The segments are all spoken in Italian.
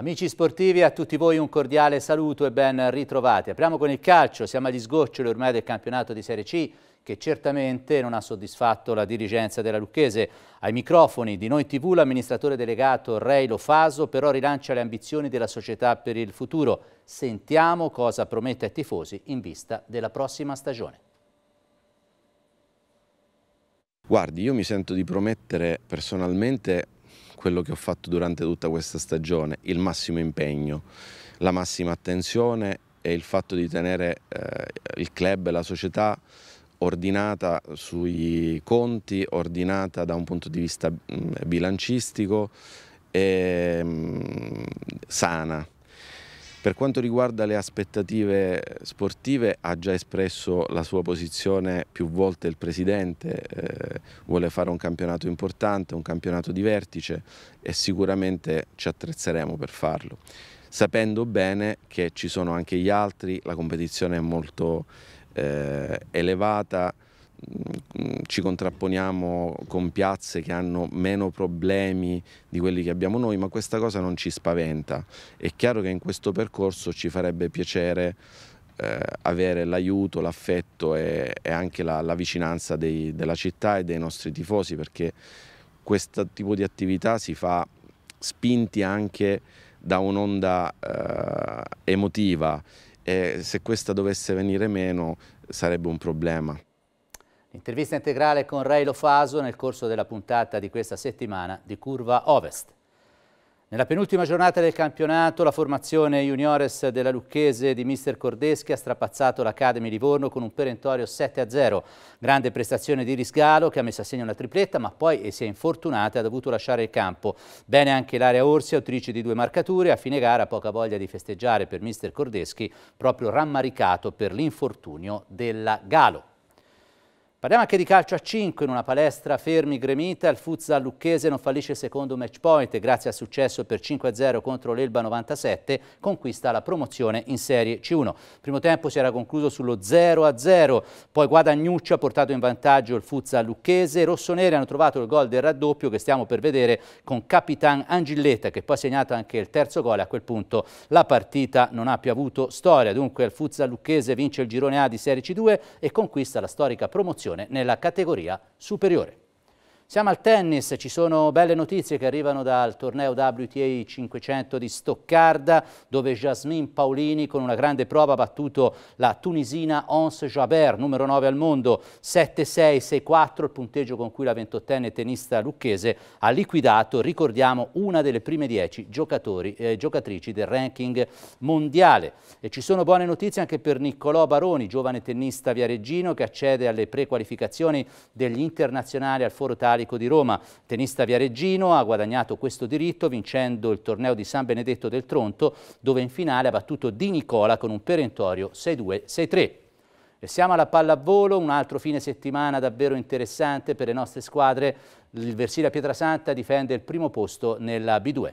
Amici sportivi, a tutti voi un cordiale saluto e ben ritrovati. Apriamo con il calcio, siamo agli sgoccioli ormai del campionato di Serie C che certamente non ha soddisfatto la dirigenza della Lucchese. Ai microfoni di Noi TV l'amministratore delegato Ray Lofaso però rilancia le ambizioni della società per il futuro. Sentiamo cosa promette ai tifosi in vista della prossima stagione. Guardi, io mi sento di promettere personalmente quello che ho fatto durante tutta questa stagione, il massimo impegno, la massima attenzione e il fatto di tenere eh, il club e la società ordinata sui conti, ordinata da un punto di vista mm, bilancistico e mh, mm, sana. Per quanto riguarda le aspettative sportive ha già espresso la sua posizione più volte il Presidente, eh, vuole fare un campionato importante, un campionato di vertice e sicuramente ci attrezzeremo per farlo, sapendo bene che ci sono anche gli altri, la competizione è molto eh, elevata, Mm, ci contrapponiamo con piazze che hanno meno problemi di quelli che abbiamo noi, ma questa cosa non ci spaventa. È chiaro che in questo percorso ci farebbe piacere eh, avere l'aiuto, l'affetto e, e, anche la, la vicinanza dei, della città e dei nostri tifosi, perché questo tipo di attività si fa spinti anche da un'onda eh, emotiva e se questa dovesse venire meno sarebbe un problema. L'intervista integrale con Ray Lofaso nel corso della puntata di questa settimana di Curva Ovest. Nella penultima giornata del campionato la formazione juniores della Lucchese di mister Cordeschi ha strapazzato l'Academy Livorno con un perentorio 7-0. Grande prestazione di Risgalo che ha messo a segno una tripletta ma poi si è infortunata e ha dovuto lasciare il campo. Bene anche l'area Orsi, autrice di due marcature, a fine gara poca voglia di festeggiare per mister Cordeschi proprio rammaricato per l'infortunio della Galo. Parliamo anche di calcio a 5 in una palestra fermi gremita, il futsal lucchese non fallisce il secondo match point e grazie al successo per 5-0 contro l'Elba 97 conquista la promozione in Serie C1. Primo tempo si era concluso sullo 0-0, poi Guadagnuccio ha portato in vantaggio il futsal lucchese, i rossoneri hanno trovato il gol del raddoppio che stiamo per vedere con Capitan Angilletta che poi ha segnato anche il terzo gol a quel punto la partita non ha più avuto storia, dunque il futsal lucchese vince il girone A di Serie C2 e conquista la storica promozione formazione nella categoria superiore. Siamo al tennis, ci sono belle notizie che arrivano dal torneo WTA 500 di Stoccarda dove Jasmine Paolini con una grande prova ha battuto la tunisina Ons Jabert, numero 9 al mondo, 7-6, 6-4, il punteggio con cui la 28enne tennista lucchese ha liquidato, ricordiamo, una delle prime 10 eh, giocatrici del ranking mondiale. E ci sono buone notizie anche per Niccolò Baroni, giovane tennista viareggino che accede alle prequalificazioni degli internazionali al Foro Italia carico di Roma, tenista viareggino, ha guadagnato questo diritto vincendo il torneo di San Benedetto del Tronto, dove in finale ha battuto Di Nicola con un perentorio 6-2-6-3. E siamo alla pallavolo, un altro fine settimana davvero interessante per le nostre squadre. Il Versilia Pietrasanta difende il primo posto nella B2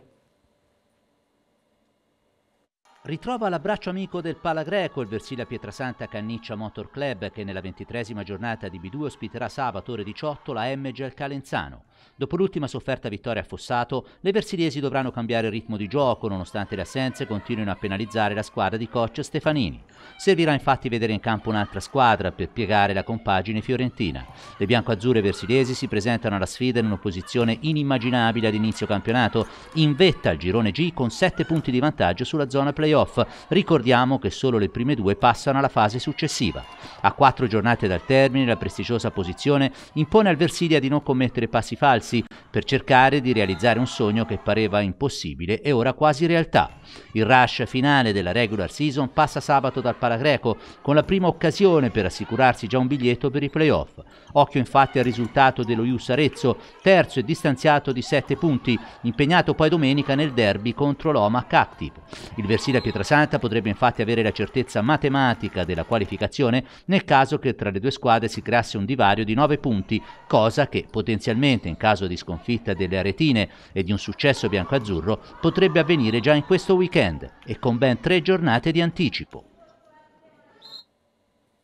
ritrova l'abbraccio amico del Palagreco, il Versilia Pietrasanta Canniccia Motor Club che nella ventitresima giornata di B2 ospiterà sabato ore 18 la MG al Calenzano. Dopo l'ultima sofferta vittoria a Fossato, le versiliesi dovranno cambiare ritmo di gioco nonostante le assenze continuino a penalizzare la squadra di coach Stefanini. Servirà infatti vedere in campo un'altra squadra per piegare la compagine fiorentina. Le biancoazzurre versiliesi si presentano alla sfida in un'opposizione inimmaginabile ad inizio campionato, in vetta al girone G con 7 punti di vantaggio sulla zona playoff. Ricordiamo che solo le prime due passano alla fase successiva. A quattro giornate dal termine, la prestigiosa posizione impone al Versilia di non commettere passi facili falsi per cercare di realizzare un sogno che pareva impossibile e ora quasi realtà. Il rush finale della regular season passa sabato dal Palagreco con la prima occasione per assicurarsi già un biglietto per i playoff. Occhio infatti al risultato dello Jus Arezzo, terzo e distanziato di 7 punti, impegnato poi domenica nel derby contro l'Oma Cactiv. Il Versilia Pietrasanta potrebbe infatti avere la certezza matematica della qualificazione nel caso che tra le due squadre si creasse un divario di 9 punti, cosa che potenzialmente in caso di sconfitta delle aretine e di un successo biancoazzurro, potrebbe avvenire già in questo weekend e con ben tre giornate di anticipo.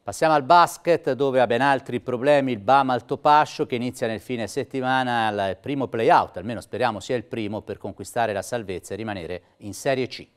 Passiamo al basket dove ha ben altri problemi il Bam Altopascio che inizia nel fine settimana al primo playout, almeno speriamo sia il primo per conquistare la salvezza e rimanere in Serie C.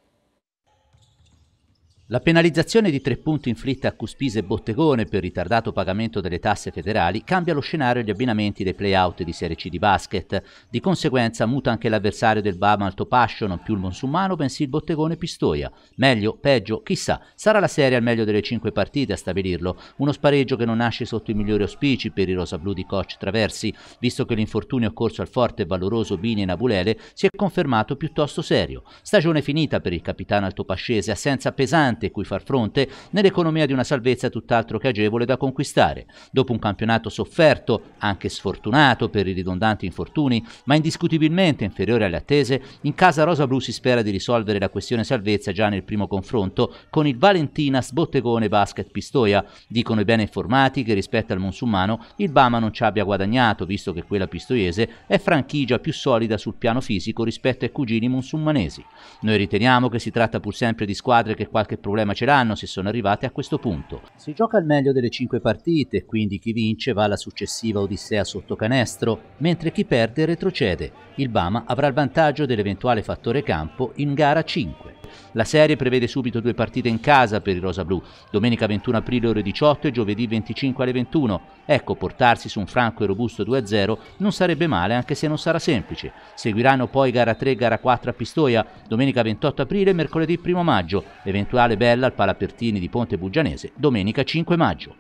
La penalizzazione di tre punti inflitta a Cuspise e Bottegone per ritardato pagamento delle tasse federali cambia lo scenario e gli abbinamenti dei play-out di Serie C di basket. Di conseguenza muta anche l'avversario del Bama Altopascio, non più il Monsummano, bensì il Bottegone Pistoia. Meglio, peggio, chissà, sarà la serie al meglio delle cinque partite a stabilirlo. Uno spareggio che non nasce sotto i migliori auspici per i rosa-blu di coach Traversi, visto che l'infortunio occorso al forte e valoroso Bini e Nabulele si è confermato piuttosto serio. Stagione finita per il capitano altopascese, assenza pesante devastante cui far fronte nell'economia di una salvezza tutt'altro che agevole da conquistare. Dopo un campionato sofferto, anche sfortunato per i ridondanti infortuni, ma indiscutibilmente inferiore alle attese, in casa Rosa Blu si spera di risolvere la questione salvezza già nel primo confronto con il Valentinas Bottegone Basket Pistoia. Dicono i ben informati che rispetto al Monsummano il Bama non ci abbia guadagnato, visto che quella pistoiese è franchigia più solida sul piano fisico rispetto ai cugini musulmanesi. Noi riteniamo che si tratta pur sempre di squadre che qualche problema ce l'hanno se sono arrivate a questo punto. Si gioca al meglio delle 5 partite, quindi chi vince va alla successiva odissea sotto canestro, mentre chi perde retrocede. Il Bama avrà il vantaggio dell'eventuale fattore campo in gara 5. La serie prevede subito due partite in casa per i Rosa Blu, domenica 21 aprile ore 18 e giovedì 25 alle 21. Ecco, portarsi su un franco e robusto 2-0 non sarebbe male anche se non sarà semplice. Seguiranno poi gara 3 e gara 4 a Pistoia, domenica 28 aprile e mercoledì 1 maggio, eventuale Bella al Palapertini di Ponte Bugianese domenica 5 maggio.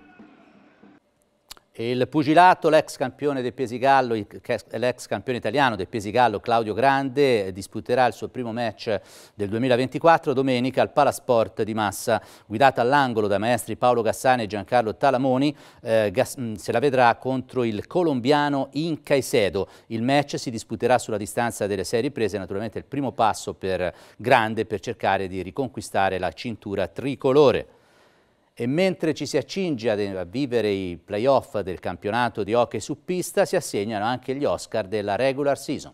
Il pugilato, l'ex campione del Pesigallo, l'ex campione italiano del Pesigallo Claudio Grande disputerà il suo primo match del 2024 domenica al Palasport di Massa, guidata all'angolo dai maestri Paolo Gassani e Giancarlo Talamoni, eh, mm, se la vedrà contro il colombiano Incaisedo. Il match si disputerà sulla distanza delle sei riprese, naturalmente il primo passo per Grande per cercare di riconquistare la cintura tricolore. E mentre ci si accinge a vivere i playoff del campionato di hockey su pista, si assegnano anche gli Oscar della regular season.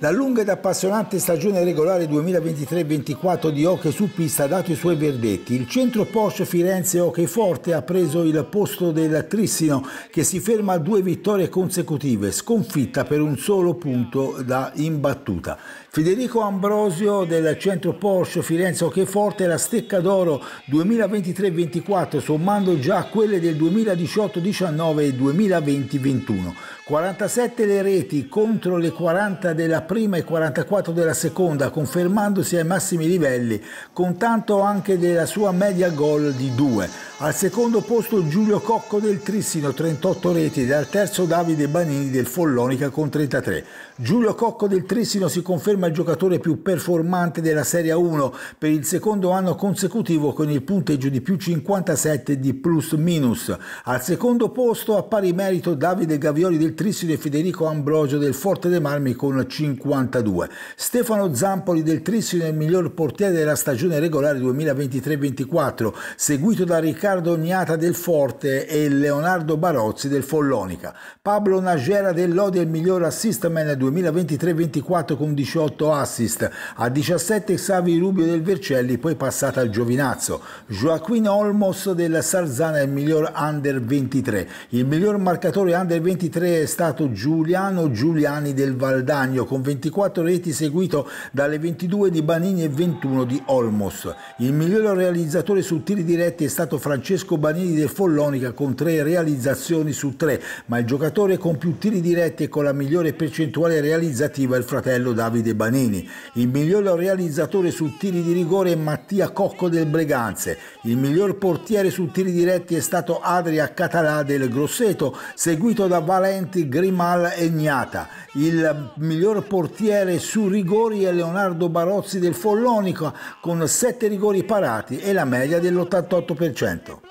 La lunga ed appassionante stagione regolare 2023-24 di Hockey su pista ha dato i suoi verdetti. Il centro Porsche Firenze Hockey Forte ha preso il posto del Trissino che si ferma a due vittorie consecutive, sconfitta per un solo punto da imbattuta. Federico Ambrosio del centro Porsche Firenze Hockey Forte la stecca d'oro 2023-24 sommando già quelle del 2018-19 e 2020-21. 47 le reti contro le 40 della prima e 44 della seconda, confermandosi ai massimi livelli, con tanto anche della sua media gol di 2. Al secondo posto Giulio Cocco del Trissino, 38 reti, e al terzo Davide Banini del Follonica con 33. Giulio Cocco del Trissino si conferma il giocatore più performante della Serie 1 per il secondo anno consecutivo con il punteggio di più 57 di plus minus. Al secondo posto a pari merito Davide Gavioli del Trissino e Federico Ambrogio del Forte dei Marmi con 5. 52. Stefano Zampoli del Trissino è il miglior portiere della stagione regolare 2023-24, seguito da Riccardo Ognata del Forte e Leonardo Barozzi del Follonica. Pablo Nagera dell'Odi è il miglior assist man 2023-24 con 18 assist, a 17 Xavi Rubio del Vercelli, poi passata al Giovinazzo. Joaquin Olmos del Sarzana è il miglior under 23. Il miglior marcatore under 23 è stato Giuliano Giuliani del Valdagno con 24 reti seguito dalle 22 di Banini e 21 di Olmos. Il migliore realizzatore su tiri diretti è stato Francesco Banini del Follonica con 3 realizzazioni su 3, ma il giocatore con più tiri diretti e con la migliore percentuale realizzativa è il fratello Davide Banini. Il miglior realizzatore su tiri di rigore è Mattia Cocco del Breganze. Il miglior portiere su tiri diretti è stato Adria Català del Grosseto, seguito da Valenti, Grimal e Gnata. Il miglior portiere portiere su rigori è Leonardo Barozzi del Follonica con 7 rigori parati e la media dell'88%.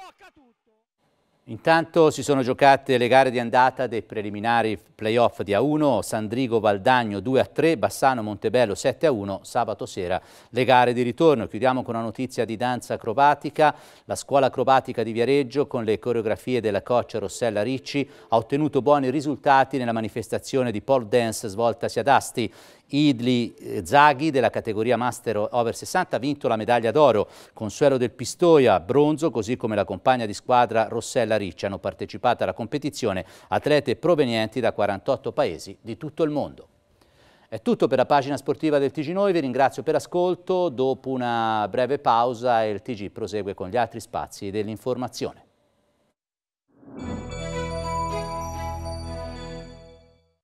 Intanto si sono giocate le gare di andata dei preliminari playoff di A1, Sandrigo Valdagno 2-3, a Bassano Montebello 7-1, a sabato sera le gare di ritorno. Chiudiamo con una notizia di danza acrobatica, la scuola acrobatica di Viareggio con le coreografie della coccia Rossella Ricci ha ottenuto buoni risultati nella manifestazione di pole dance svoltasi ad Asti. Idli eh, Zaghi della categoria Master Over 60 ha vinto la medaglia d'oro, Consuelo del Pistoia bronzo, così come la compagna di squadra Rossella Ricci hanno partecipato alla competizione atlete provenienti da 48 paesi di tutto il mondo. È tutto per la pagina sportiva del TG Noi, vi ringrazio per l'ascolto, dopo una breve pausa il TG prosegue con gli altri spazi dell'informazione.